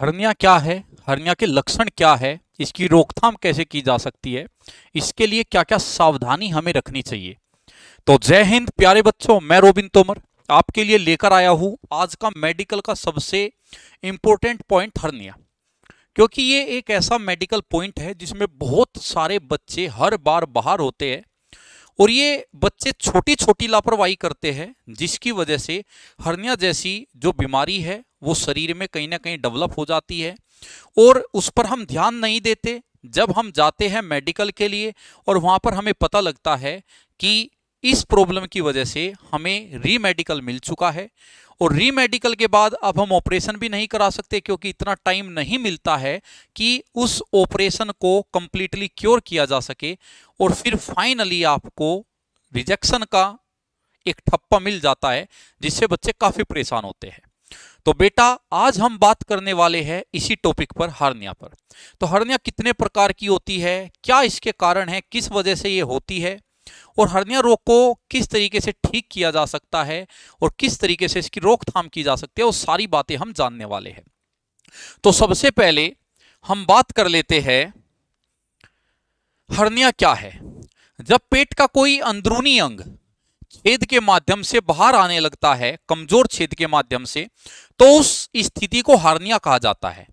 hernia क्या है hernia के लक्षण क्या है इसकी रोकथाम कैसे की जा सकती है इसके लिए क्या क्या सावधानी हमें रखनी चाहिए तो जय हिंद प्यारे बच्चों मैं रोबिन तोमर आपके लिए लेकर आया हूँ आज का मेडिकल का सबसे इम्पोर्टेंट पॉइंट हर्निया क्योंकि ये एक ऐसा मेडिकल पॉइंट है जिसमें बहुत सारे बच्चे हर बार बाहर होते हैं और ये बच्चे छोटी छोटी लापरवाही करते हैं जिसकी वजह से हर्निया जैसी जो बीमारी है वो शरीर में कहीं ना कहीं डेवलप हो जाती है और उस पर हम ध्यान नहीं देते जब हम जाते हैं मेडिकल के लिए और वहाँ पर हमें पता लगता है कि इस प्रॉब्लम की वजह से हमें रीमेडिकल मिल चुका है और रीमेडिकल के बाद अब हम ऑपरेशन भी नहीं करा सकते क्योंकि इतना टाइम नहीं मिलता है कि उस ऑपरेशन को कम्प्लीटली क्योर किया जा सके और फिर फाइनली आपको रिजेक्शन का एक ठप्पा मिल जाता है जिससे बच्चे काफ़ी परेशान होते हैं तो बेटा आज हम बात करने वाले हैं इसी टॉपिक पर हर्निया पर तो हर्निया कितने प्रकार की होती है क्या इसके कारण है किस वजह से ये होती है और हरनिया रोग को किस तरीके से ठीक किया जा सकता है और किस तरीके से इसकी रोकथाम की जा सकती है वो सारी बातें हम जानने वाले हैं तो सबसे पहले हम बात कर लेते हैं हर्निया क्या है जब पेट का कोई अंदरूनी अंग छेद के माध्यम से बाहर आने लगता है कमजोर छेद के माध्यम से तो उस स्थिति को हार्निया कहा जाता है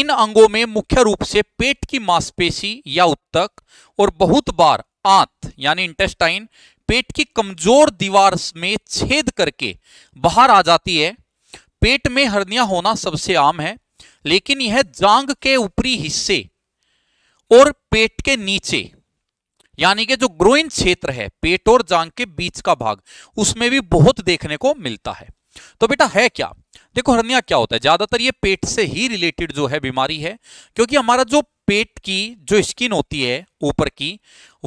इन अंगों में मुख्य रूप से पेट की मांसपेशी या उत्तक और बहुत बार आंत यानी इंटेस्टाइन पेट की कमजोर दीवार में छेद करके बाहर आ जाती है पेट में हर्निया होना सबसे आम है लेकिन यह जांग के ऊपरी हिस्से और पेट के नीचे यानी कि जो ग्रोइन क्षेत्र है पेट और जांग के बीच का भाग उसमें भी बहुत देखने को मिलता है तो बेटा है क्या देखो हरनिया क्या होता है ज्यादातर ये पेट से ही रिलेटेड जो है बीमारी है क्योंकि हमारा जो पेट की जो स्किन होती है ऊपर की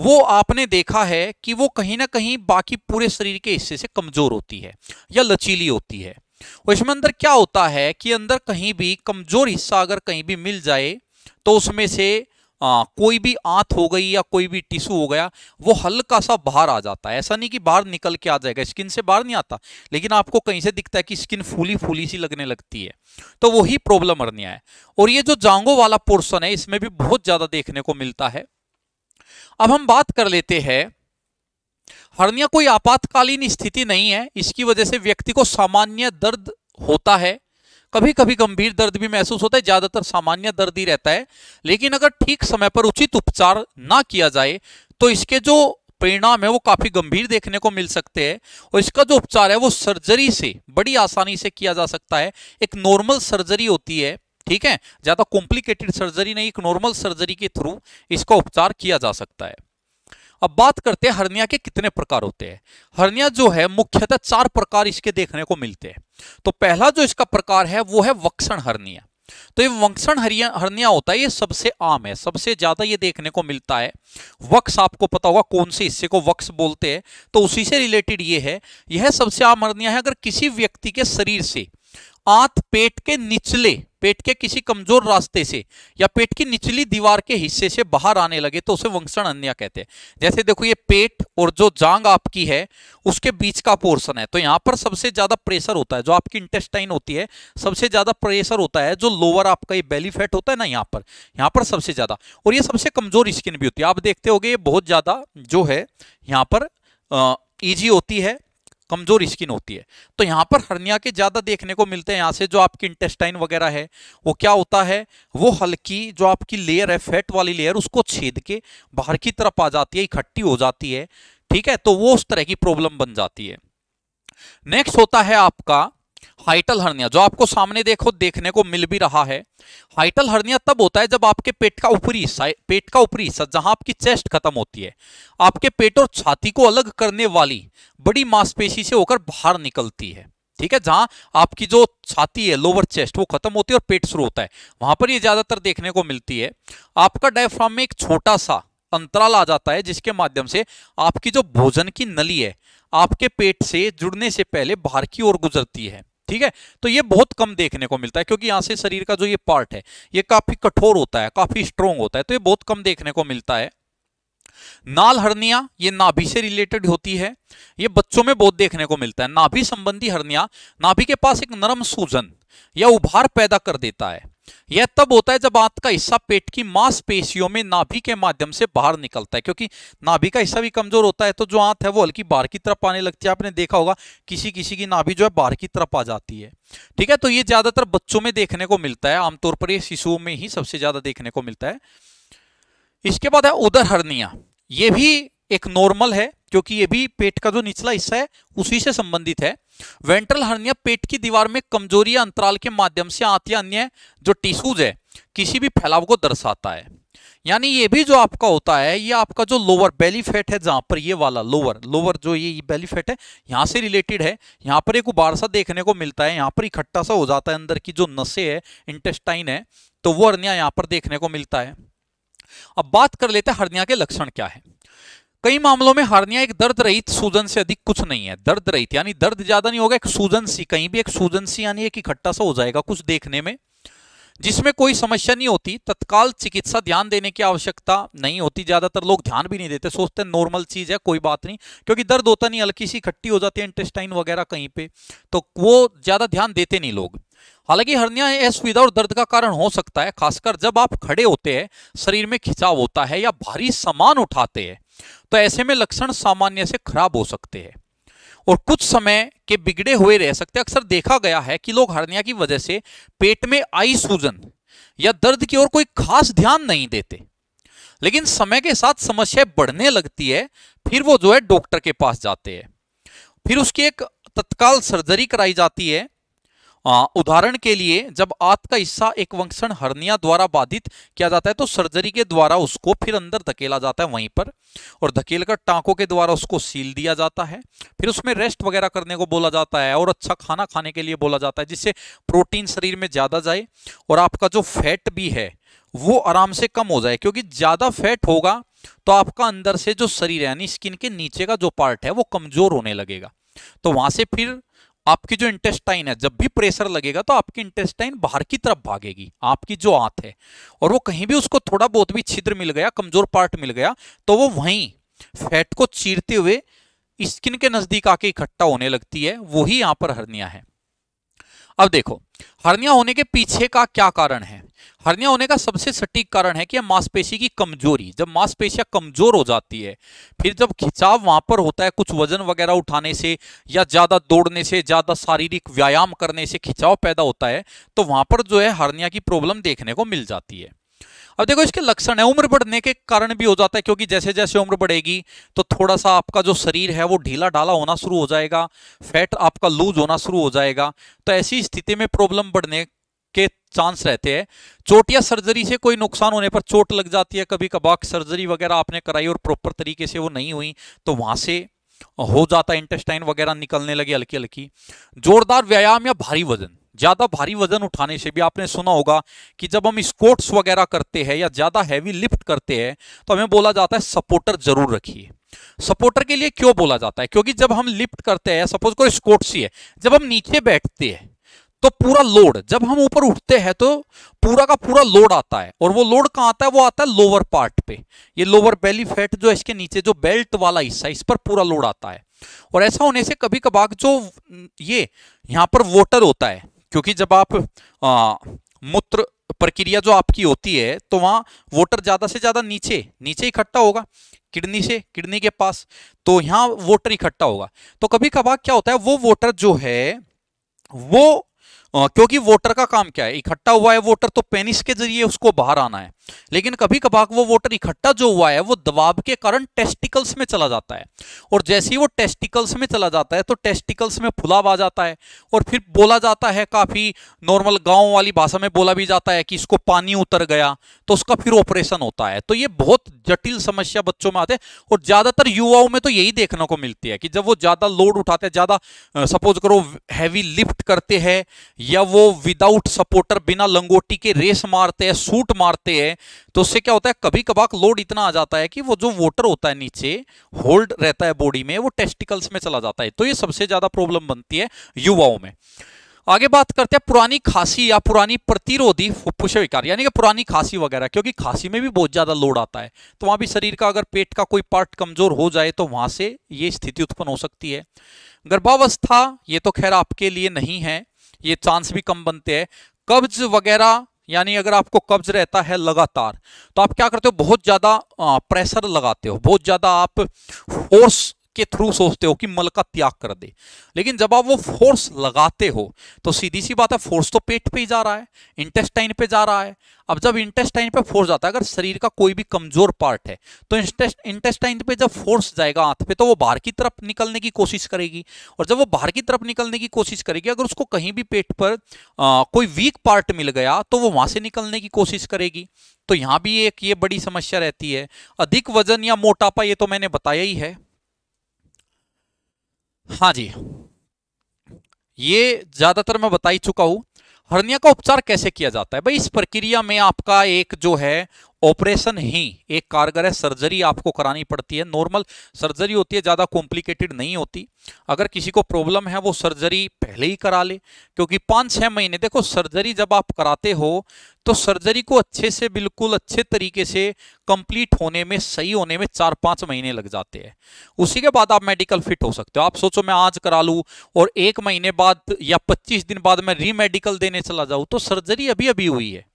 वो आपने देखा है कि वो कहीं ना कहीं बाकी पूरे शरीर के हिस्से से कमजोर होती है या लचीली होती है इसमें अंदर क्या होता है कि अंदर कहीं भी कमजोर हिस्सा अगर कहीं भी मिल जाए तो उसमें से आ, कोई भी आंत हो गई या कोई भी टिश्यू हो गया वो हल्का सा बाहर आ जाता है ऐसा नहीं कि बाहर निकल के आ जाएगा स्किन से बाहर नहीं आता लेकिन आपको कहीं से दिखता है कि स्किन फूली फूली सी लगने लगती है तो वही प्रॉब्लम अर्निया है और ये जो जांगो वाला पोर्सन है इसमें भी बहुत ज़्यादा देखने को मिलता है अब हम बात कर लेते हैं हर्निया कोई आपातकालीन स्थिति नहीं है इसकी वजह से व्यक्ति को सामान्य दर्द होता है कभी कभी गंभीर दर्द भी महसूस होता है ज़्यादातर सामान्य दर्द ही रहता है लेकिन अगर ठीक समय पर उचित उपचार ना किया जाए तो इसके जो परिणाम है वो काफ़ी गंभीर देखने को मिल सकते हैं और इसका जो उपचार है वो सर्जरी से बड़ी आसानी से किया जा सकता है एक नॉर्मल सर्जरी होती है ठीक है ज़्यादा कॉम्प्लिकेटेड सर्जरी नहीं एक नॉर्मल सर्जरी के थ्रू इसका उपचार किया जा सकता है अब बात करते हैं हर्निया के कितने प्रकार होते हैं हर्निया जो है मुख्यतः चार प्रकार इसके देखने को मिलते हैं तो पहला जो इसका प्रकार है वो है वक्षण हर्निया तो ये वंक्षण हर्निया होता है ये सबसे आम है सबसे ज्यादा ये देखने को मिलता है वक्स आपको पता होगा कौन से हिस्से को वक्स बोलते हैं तो उसी से रिलेटेड ये है यह सबसे आम हर्निया है अगर किसी व्यक्ति के शरीर से आंत पेट के निचले पेट के किसी कमजोर रास्ते से या पेट की निचली दीवार के हिस्से से बाहर आने लगे तो उसे वंक्षण अन्य कहते हैं जैसे देखो ये पेट और जो जांग आपकी है उसके बीच का पोर्शन है तो यहाँ पर सबसे ज्यादा प्रेशर होता है जो आपकी इंटेस्टाइन होती है सबसे ज्यादा प्रेशर होता है जो लोअर आपका ये बेली फैट होता है ना यहाँ पर यहाँ पर सबसे ज्यादा और ये सबसे कमजोर स्किन भी होती है आप देखते हो ये बहुत ज्यादा जो है यहाँ पर ईजी होती है कमजोर स्किन होती है तो यहाँ पर हर्निया के ज़्यादा देखने को मिलते हैं यहाँ से जो आपकी इंटेस्टाइन वगैरह है वो क्या होता है वो हल्की जो आपकी लेयर है फैट वाली लेयर उसको छेद के बाहर की तरफ आ जाती है इकट्ठी हो जाती है ठीक है तो वो उस तरह की प्रॉब्लम बन जाती है नेक्स्ट होता है आपका हाइटल हर्निया जो आपको सामने देखो देखने को मिल भी रहा है हाइटल हर्निया तब होता है जब आपके पेट का ऊपरी हिस्सा पेट का ऊपरी हिस्सा जहां आपकी चेस्ट खत्म होती है आपके पेट और छाती को अलग करने वाली बड़ी मांसपेशी से होकर बाहर निकलती है ठीक है जहां आपकी जो छाती है लोअर चेस्ट वो खत्म होती है और पेट शुरू होता है वहां पर ये ज्यादातर देखने को मिलती है आपका डायफ्राम में एक छोटा सा अंतराल आ जाता है जिसके माध्यम से आपकी जो भोजन की नली है आपके पेट से जुड़ने से पहले बाहर की ओर गुजरती है ठीक है तो ये बहुत कम देखने को मिलता है क्योंकि यहां से शरीर का जो ये पार्ट है ये काफी कठोर होता है काफी स्ट्रोंग होता है तो ये बहुत कम देखने को मिलता है नाल हरनिया ये नाभि से रिलेटेड होती है ये बच्चों में बहुत देखने को मिलता है नाभि संबंधी हरनिया नाभि के पास एक नरम सूजन या उभार पैदा कर देता है यह तब होता है जब आंत का हिस्सा पेट की मांसपेशियों में नाभि के माध्यम से बाहर निकलता है क्योंकि नाभि का हिस्सा भी कमजोर होता है तो जो आंत है वो हल्की बाहर की तरफ आने लगती है आपने देखा होगा किसी किसी की नाभि जो है बाहर की तरफ आ जाती है ठीक है तो ये ज्यादातर बच्चों में देखने को मिलता है आमतौर पर यह शिशुओं में ही सबसे ज्यादा देखने को मिलता है इसके बाद है उदर हरनिया ये भी एक नॉर्मल है क्योंकि ये भी पेट का जो निचला हिस्सा है उसी से संबंधित है वेंट्रल हर्निया पेट की दीवार में कमजोरी अंतराल के माध्यम से आती अन्य जो टिश्यूज है किसी भी फैलाव को दर्शाता है यानी ये भी जो आपका होता है ये आपका जो लोअर बेली फैट है जहां पर ये वाला लोअर लोअर जो ये बेली फैट है यहां से रिलेटेड है यहां पर एक उबार सा देखने को मिलता है यहां पर इकट्ठा सा हो जाता है अंदर की जो नशे है इंटेस्टाइन है तो वो हर्निया यहां पर देखने को मिलता है अब बात कर लेते हैं हर्निया के लक्षण क्या है कई मामलों में हार्निया एक दर्द रहित सूजन से अधिक कुछ नहीं है दर्द रहित यानी दर्द ज्यादा नहीं होगा एक सूजन सी कहीं भी एक सूजन सी यानी एक इकट्ठा सा हो जाएगा कुछ देखने में जिसमें कोई समस्या नहीं होती तत्काल चिकित्सा ध्यान देने की आवश्यकता नहीं होती ज्यादातर लोग ध्यान भी नहीं देते सोचते नॉर्मल चीज है कोई बात नहीं क्योंकि दर्द होता नहीं हल्की सी इकट्ठी हो जाती है इंटेस्टाइन वगैरह कहीं पे तो वो ज्यादा ध्यान देते नहीं लोग हालांकि हरनिया असुविधा और दर्द का कारण हो सकता है खासकर जब आप खड़े होते हैं शरीर में खिंचाव होता है या भारी सामान उठाते हैं तो ऐसे में लक्षण सामान्य से खराब हो सकते हैं और कुछ समय के बिगड़े हुए रह सकते हैं अक्सर देखा गया है कि लोग हर्निया की वजह से पेट में आई सूजन या दर्द की ओर कोई खास ध्यान नहीं देते लेकिन समय के साथ समस्या बढ़ने लगती है फिर वो जो है डॉक्टर के पास जाते हैं फिर उसकी एक तत्काल सर्जरी कराई जाती है उदाहरण के लिए जब आत का हिस्सा एक वंक्षण हर्निया द्वारा बाधित किया जाता है तो सर्जरी के द्वारा उसको फिर अंदर धकेला जाता है वहीं पर और धकेल कर टांकों के द्वारा उसको सील दिया जाता है फिर उसमें रेस्ट वगैरह करने को बोला जाता है और अच्छा खाना खाने के लिए बोला जाता है जिससे प्रोटीन शरीर में ज़्यादा जाए और आपका जो फैट भी है वो आराम से कम हो जाए क्योंकि ज़्यादा फैट होगा तो आपका अंदर से जो शरीर है यानी स्किन के नीचे का जो पार्ट है वो कमज़ोर होने लगेगा तो वहाँ से फिर आपकी जो इंटेस्टाइन है जब भी प्रेशर लगेगा तो आपकी इंटेस्टाइन बाहर की तरफ भागेगी आपकी जो आंत है और वो कहीं भी उसको थोड़ा बहुत भी छिद्र मिल गया कमजोर पार्ट मिल गया तो वो वहीं फैट को चीरते हुए स्किन के नजदीक आके इकट्ठा होने लगती है वही यहां पर हरनिया है अब देखो हरनिया होने के पीछे का क्या कारण है हर्निया होने का सबसे सटीक कारण है कि मांसपेशी की कमजोरी जब मांसपेशियां कमजोर हो जाती है फिर जब खिंचाव वहां पर होता है कुछ वजन वगैरह उठाने से या ज्यादा दौड़ने से ज्यादा शारीरिक व्यायाम करने से खिंचाव पैदा होता है तो वहां पर जो है हर्निया की प्रॉब्लम देखने को मिल जाती है अब देखो इसके लक्षण है उम्र बढ़ने के कारण भी हो जाता है क्योंकि जैसे जैसे उम्र बढ़ेगी तो थोड़ा सा आपका जो शरीर है वो ढीला ढाला होना शुरू हो जाएगा फैट आपका लूज होना शुरू हो जाएगा तो ऐसी स्थिति में प्रॉब्लम बढ़ने के चांस रहते हैं चोट या सर्जरी से कोई नुकसान होने पर चोट लग जाती है कभी कभार सर्जरी वगैरह आपने कराई और प्रॉपर तरीके से वो नहीं हुई तो वहां से हो जाता है इंटेस्टाइन वगैरह निकलने लगे हल्की हल्की जोरदार व्यायाम या भारी वजन ज़्यादा भारी वजन उठाने से भी आपने सुना होगा कि जब हम स्कोर्ट्स वगैरह करते हैं या ज़्यादा हैवी लिफ्ट करते हैं तो हमें बोला जाता है सपोर्टर ज़रूर रखिए सपोर्टर के लिए क्यों बोला जाता है क्योंकि जब हम लिफ्ट करते हैं सपोज कोई स्कोर्ट्स ही है जब हम नीचे बैठते हैं तो पूरा लोड जब हम ऊपर उठते हैं तो पूरा का पूरा लोड आता है और वो लोड कहाँ आता है वो आता है लोअर पार्ट पे ये लोअर बेली फैट जो इसके नीचे जो बेल्ट वाला हिस्सा इस पर पूरा लोड आता है और ऐसा होने से कभी कभार जो ये यहाँ पर वोटर होता है क्योंकि जब आप आ, मूत्र प्रक्रिया जो आपकी होती है तो वहाँ वोटर ज़्यादा से ज़्यादा नीचे नीचे इकट्ठा होगा किडनी से किडनी के पास तो यहाँ वोटर इकट्ठा होगा तो कभी कभार क्या होता है वो वोटर जो है वो क्योंकि वोटर का काम क्या है इकट्ठा हुआ है वोटर तो पेनिस के जरिए उसको बाहर आना है लेकिन कभी कभार वो वोटर इकट्ठा जो हुआ है वो दबाव के कारण टेस्टिकल्स में चला जाता है और जैसे ही वो टेस्टिकल्स में चला जाता है तो टेस्टिकल्स में फुलाव आ जाता है और फिर बोला जाता है काफ़ी नॉर्मल गांव वाली भाषा में बोला भी जाता है कि इसको पानी उतर गया तो उसका फिर ऑपरेशन होता है तो ये बहुत जटिल समस्या बच्चों में आते हैं और ज़्यादातर युवाओं में तो यही देखने को मिलती है कि जब वो ज़्यादा लोड उठाते हैं ज़्यादा सपोज करो हैवी लिफ्ट करते हैं या वो विदाउट सपोर्टर बिना लंगोटी के रेस मारते हैं सूट मारते हैं हैं तो उससे क्या होता है कभी कभार लोड इतना आ जाता है कि वो जो वोटर होता है नीचे होल्ड रहता है बॉडी में वो टेस्टिकल्स में चला जाता है तो ये सबसे ज्यादा प्रॉब्लम बनती है युवाओं में आगे बात करते हैं पुरानी खांसी या पुरानी प्रतिरोधी फुप्फुस विकार यानी कि पुरानी खांसी वगैरह क्योंकि खांसी में भी बहुत ज़्यादा लोड आता है तो वहां भी शरीर का अगर पेट का कोई पार्ट कमजोर हो जाए तो वहां से ये स्थिति उत्पन्न हो सकती है गर्भावस्था ये तो खैर आपके लिए नहीं है ये चांस भी कम बनते हैं कब्ज वगैरह यानी अगर आपको कब्ज रहता है लगातार तो आप क्या करते हो बहुत ज़्यादा प्रेशर लगाते हो बहुत ज़्यादा आप फोर्स के थ्रू सोचते हो कि मल का त्याग कर दे लेकिन जब आप वो फोर्स लगाते हो तो सीधी सी बात है फोर्स तो पेट पे ही जा रहा है इंटेस्टाइन पे जा रहा है अब जब इंटेस्टाइन पे फोर्स जाता है अगर शरीर का कोई भी कमजोर पार्ट है तो इंटेस्टाइन पे जब फोर्स जाएगा हाथ पे तो वो बाहर की तरफ निकलने की कोशिश करेगी और जब वो बाहर की तरफ निकलने की कोशिश करेगी अगर उसको कहीं भी पेट पर आ, कोई वीक पार्ट मिल गया तो वो वहां से निकलने की कोशिश करेगी तो यहाँ भी एक ये बड़ी समस्या रहती है अधिक वजन या मोटापा ये तो मैंने बताया ही है हाँ जी ये ज़्यादातर मैं बता ही चुका हूं हर्निया का उपचार कैसे किया जाता है भाई इस प्रक्रिया में आपका एक जो है ऑपरेशन ही एक कारगर है सर्जरी आपको करानी पड़ती है नॉर्मल सर्जरी होती है ज़्यादा कॉम्प्लिकेटेड नहीं होती अगर किसी को प्रॉब्लम है वो सर्जरी पहले ही करा ले क्योंकि पाँच छः महीने देखो सर्जरी जब आप कराते हो तो सर्जरी को अच्छे से बिल्कुल अच्छे तरीके से कंप्लीट होने में सही होने में चार पाँच महीने लग जाते हैं उसी के बाद आप मेडिकल फिट हो सकते हो आप सोचो मैं आज करा लूँ और एक महीने बाद या पच्चीस दिन बाद मैं रीमेडिकल देने चला जाऊँ तो सर्जरी अभी अभी हुई है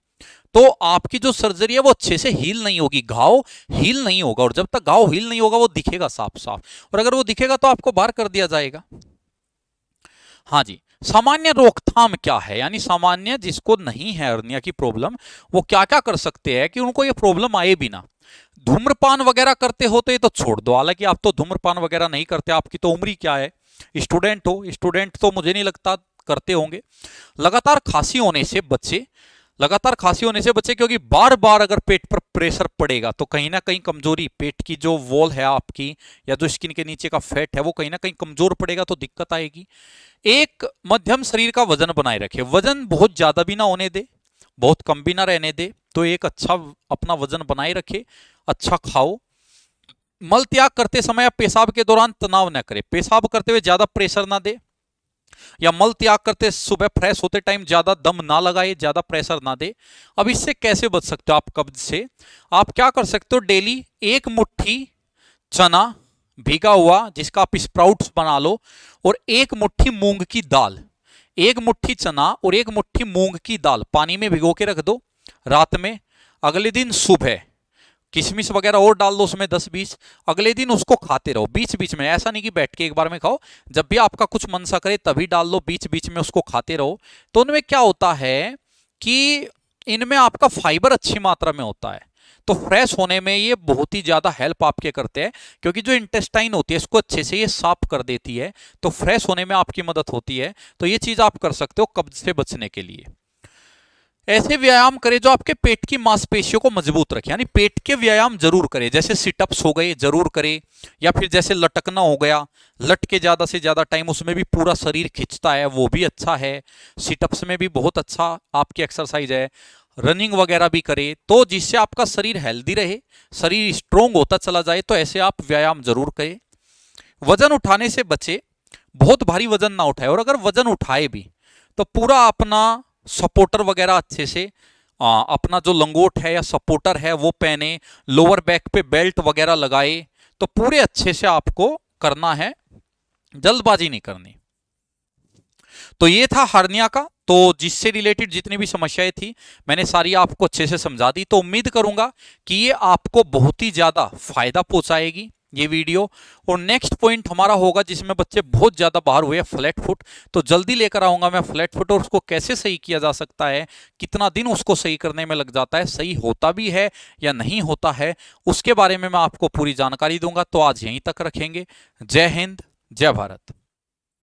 तो आपकी जो सर्जरी है वो अच्छे से हील नहीं होगी घाव हील नहीं होगा और जब तक घाव हील नहीं होगा वो दिखेगा साफ साफ और अगर वो दिखेगा तो आपको बाहर कर दिया जाएगा हाँ जी सामान्य रोकथाम क्या है यानी सामान्य जिसको नहीं है अर्निया की प्रॉब्लम वो क्या क्या कर सकते हैं कि उनको ये प्रॉब्लम आए बिना धूम्रपान वगैरह करते हो तो ये तो छोड़ दो हालांकि आप तो धूम्रपान वगैरह नहीं करते आपकी तो उम्र क्या है स्टूडेंट हो स्टूडेंट तो मुझे नहीं लगता करते होंगे लगातार खांसी होने से बच्चे लगातार खांसी होने से बचे क्योंकि बार बार अगर पेट पर प्रेशर पड़ेगा तो कहीं ना कहीं कमजोरी पेट की जो वॉल है आपकी या जो स्किन के नीचे का फैट है वो कहीं ना कहीं कमजोर पड़ेगा तो दिक्कत आएगी एक मध्यम शरीर का वजन बनाए रखे वजन बहुत ज्यादा भी ना होने दे बहुत कम भी ना रहने दे तो एक अच्छा अपना वजन बनाए रखे अच्छा खाओ मल त्याग करते समय पेशाब के दौरान तनाव न करे पेशाब करते हुए ज्यादा प्रेशर ना दे या मल त्याग करते सुबह फ्रेश होते टाइम ज़्यादा दम ना लगाए ज़्यादा प्रेशर ना दे अब इससे कैसे बच सकते हो आप कब्ज से आप क्या कर सकते हो डेली एक मुट्ठी चना भीगा हुआ जिसका आप स्प्राउट्स बना लो और एक मुट्ठी मूंग की दाल एक मुट्ठी चना और एक मुट्ठी मूंग की दाल पानी में भिगो के रख दो रात में अगले दिन सुबह किशमिश वगैरह और डाल दो उसमें दस बीस अगले दिन उसको खाते रहो बीच बीच में ऐसा नहीं कि बैठ के एक बार में खाओ जब भी आपका कुछ मनसा करे तभी डाल दो बीच बीच में उसको खाते रहो तो उनमें क्या होता है कि इनमें आपका फाइबर अच्छी मात्रा में होता है तो फ्रेश होने में ये बहुत ही ज़्यादा हेल्प आपके करते हैं क्योंकि जो इंटेस्टाइन होती है इसको अच्छे से ये साफ कर देती है तो फ्रेश होने में आपकी मदद होती है तो ये चीज़ आप कर सकते हो कब्ज से बचने के लिए ऐसे व्यायाम करें जो आपके पेट की मांसपेशियों को मजबूत रखे यानी पेट के व्यायाम जरूर करें जैसे सिटअप्स हो गए जरूर करें या फिर जैसे लटकना हो गया लटके ज़्यादा से ज़्यादा टाइम उसमें भी पूरा शरीर खिंचता है वो भी अच्छा है सिटअप्स में भी बहुत अच्छा आपकी एक्सरसाइज है रनिंग वगैरह भी करें तो जिससे आपका शरीर हेल्दी रहे शरीर स्ट्रोंग होता चला जाए तो ऐसे आप व्यायाम जरूर करें वजन उठाने से बचे बहुत भारी वजन ना उठाए और अगर वजन उठाए भी तो पूरा अपना सपोर्टर वगैरह अच्छे से आ, अपना जो लंगोट है या सपोर्टर है वो पहने लोअर बैक पे बेल्ट वगैरह लगाए तो पूरे अच्छे से आपको करना है जल्दबाजी नहीं करनी तो ये था हरनिया का तो जिससे रिलेटेड जितनी भी समस्याएं थी मैंने सारी आपको अच्छे से समझा दी तो उम्मीद करूंगा कि ये आपको बहुत ही ज़्यादा फायदा पहुंचाएगी ये वीडियो और नेक्स्ट पॉइंट हमारा होगा जिसमें बच्चे बहुत ज़्यादा बाहर हुए फ्लैट फुट तो जल्दी लेकर आऊँगा मैं फ्लैट फुट और उसको कैसे सही किया जा सकता है कितना दिन उसको सही करने में लग जाता है सही होता भी है या नहीं होता है उसके बारे में मैं आपको पूरी जानकारी दूंगा तो आज यहीं तक रखेंगे जय हिंद जय भारत